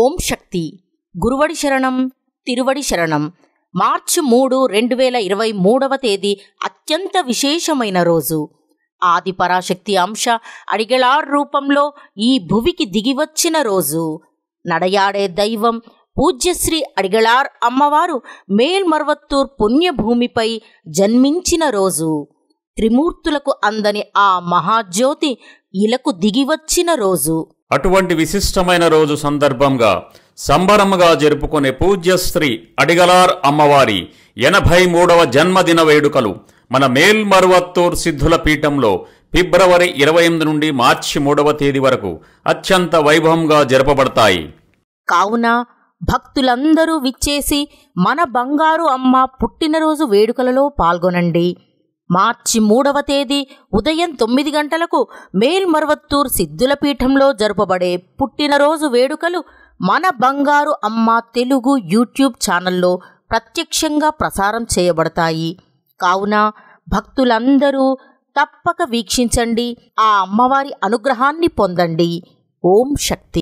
ఓం శక్తి గురువడి శరణం తిరువడి శరణం మార్చి మూడు రెండు వేల ఇరవై మూడవ తేదీ అత్యంత విశేషమైన రోజు ఆది పరాశక్తి అంశ అడిగళార్ రూపంలో ఈ భువికి దిగివచ్చిన రోజు నడయాడే దైవం పూజ్యశ్రీ అడిగళార్ అమ్మవారు మేల్మర్వత్తూర్ పుణ్యభూమిపై జన్మించిన రోజు త్రిమూర్తులకు అందని ఆ మహాజ్యోతి ఇలకు దిగివచ్చిన రోజు అటువంటి విశిష్టమైన రోజు సందర్భంగా సంబరముగా జరుపుకునే పూజ్యశ్రీ అడిగలార్ అమ్మవారి ఎనభై మూడవ జన్మదిన వేడుకలు మన మేల్మరువత్తూర్ సిద్ధుల పీఠంలో ఫిబ్రవరి ఇరవై ఎనిమిది నుండి మార్చి మూడవ తేదీ వరకు అత్యంత వైభవంగా జరపబడతాయి కావున భక్తులందరూ విచ్చేసి మన బంగారు అమ్మ పుట్టినరోజు వేడుకలలో పాల్గొనండి మార్చి మూడవ తేదీ ఉదయం తొమ్మిది గంటలకు మేల్మర్వత్తూర్ సిద్ధులపీఠంలో పీఠంలో జరుపబడే పుట్టినరోజు వేడుకలు మన బంగారు అమ్మ తెలుగు యూట్యూబ్ ఛానల్లో ప్రత్యక్షంగా ప్రసారం చేయబడతాయి కావున భక్తులందరూ తప్పక వీక్షించండి ఆ అమ్మవారి అనుగ్రహాన్ని పొందండి ఓం శక్తి